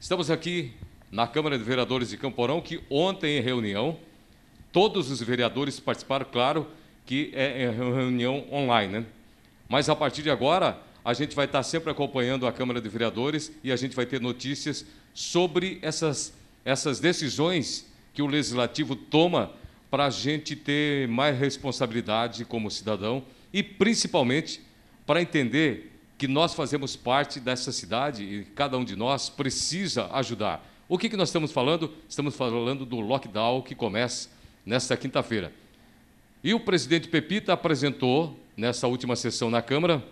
Estamos aqui na Câmara de Vereadores de Camporão, que ontem em reunião, todos os vereadores participaram, claro que é, é reunião online, né? Mas a partir de agora, a gente vai estar sempre acompanhando a Câmara de Vereadores e a gente vai ter notícias sobre essas, essas decisões que o Legislativo toma para a gente ter mais responsabilidade como cidadão e, principalmente, para entender que nós fazemos parte dessa cidade e cada um de nós precisa ajudar. O que, que nós estamos falando? Estamos falando do lockdown que começa nesta quinta-feira. E o presidente Pepita apresentou, nessa última sessão na Câmara,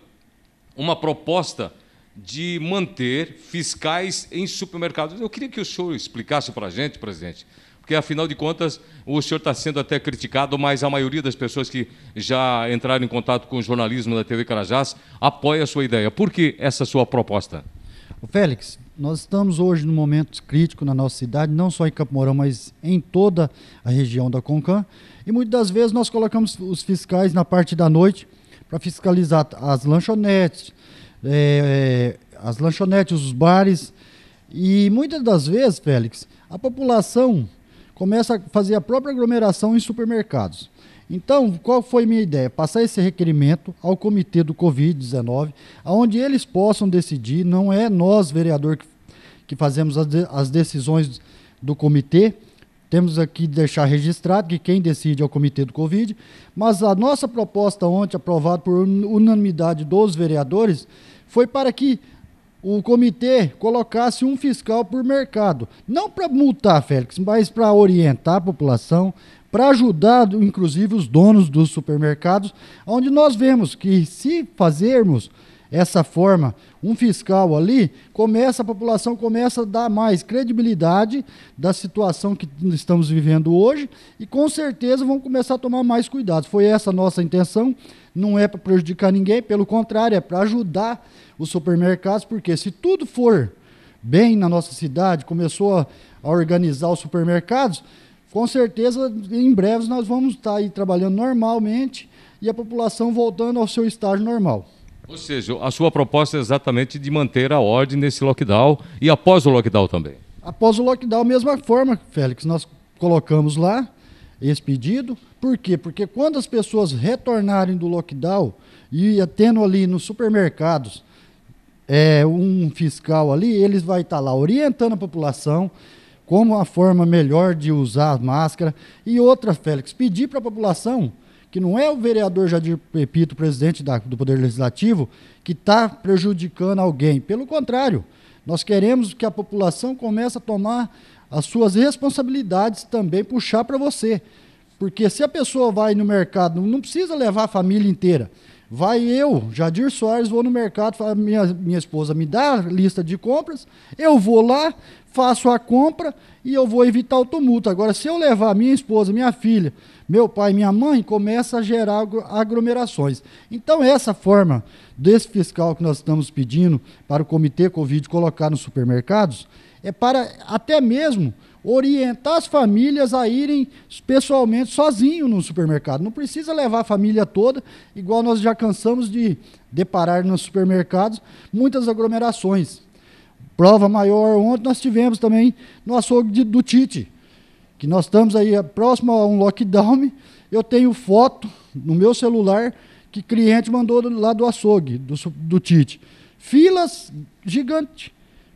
uma proposta de manter fiscais em supermercados. Eu queria que o senhor explicasse para a gente, presidente, porque afinal de contas o senhor está sendo até criticado, mas a maioria das pessoas que já entraram em contato com o jornalismo da TV Carajás apoia a sua ideia. Por que essa sua proposta? Félix, nós estamos hoje num momento crítico na nossa cidade, não só em Campo Mourão, mas em toda a região da Concan. E muitas das vezes nós colocamos os fiscais na parte da noite para fiscalizar as lanchonetes, é, é as lanchonetes, os bares. E muitas das vezes, Félix, a população começa a fazer a própria aglomeração em supermercados. Então, qual foi minha ideia? Passar esse requerimento ao comitê do Covid-19, aonde eles possam decidir, não é nós, vereador, que, fazemos as, as decisões do comitê, temos aqui deixar registrado que quem decide é o comitê do Covid, mas a nossa proposta ontem, aprovada por unanimidade dos vereadores, foi para que o comitê colocasse um fiscal por mercado. Não para multar, Félix, mas para orientar a população, para ajudar, inclusive, os donos dos supermercados, onde nós vemos que se fazermos essa forma, um fiscal ali, começa a população começa a dar mais credibilidade da situação que estamos vivendo hoje e com certeza vão começar a tomar mais cuidado. Foi essa a nossa intenção, não é para prejudicar ninguém, pelo contrário, é para ajudar os supermercados, porque se tudo for bem na nossa cidade, começou a, a organizar os supermercados, com certeza em breve nós vamos estar aí trabalhando normalmente e a população voltando ao seu estágio normal. Ou seja, a sua proposta é exatamente de manter a ordem nesse lockdown e após o lockdown também. Após o lockdown, mesma forma, Félix, nós colocamos lá esse pedido. Por quê? Porque quando as pessoas retornarem do lockdown e tendo ali nos supermercados é, um fiscal ali, eles vai estar tá lá orientando a população como a forma melhor de usar a máscara. E outra, Félix, pedir para a população que não é o vereador Jadir Pepito, presidente da, do Poder Legislativo, que está prejudicando alguém. Pelo contrário, nós queremos que a população comece a tomar as suas responsabilidades também, puxar para você. Porque se a pessoa vai no mercado, não precisa levar a família inteira. Vai eu, Jadir Soares, vou no mercado, fala, minha, minha esposa me dá a lista de compras, eu vou lá, faço a compra e eu vou evitar o tumulto. Agora, se eu levar minha esposa, minha filha, meu pai, minha mãe, começa a gerar aglomerações. Então, essa forma desse fiscal que nós estamos pedindo para o Comitê Covid colocar nos supermercados é para até mesmo orientar as famílias a irem pessoalmente sozinho no supermercado. Não precisa levar a família toda, igual nós já cansamos de deparar nos supermercados, muitas aglomerações. Prova maior, ontem nós tivemos também no açougue de, do Tite, que nós estamos aí eh, próximo a um lockdown. Eu tenho foto no meu celular que cliente mandou lá do açougue, do, do Tite. Filas gigantes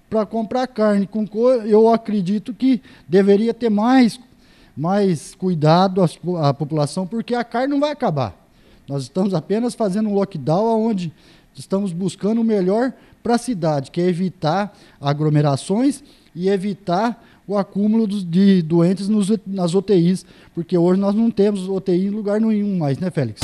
para comprar carne com cor. Eu acredito que deveria ter mais, mais cuidado a, a população, porque a carne não vai acabar. Nós estamos apenas fazendo um lockdown onde estamos buscando o melhor para a cidade, que é evitar aglomerações e evitar o acúmulo de doentes nas UTIs, porque hoje nós não temos UTI em lugar nenhum mais, né, Félix?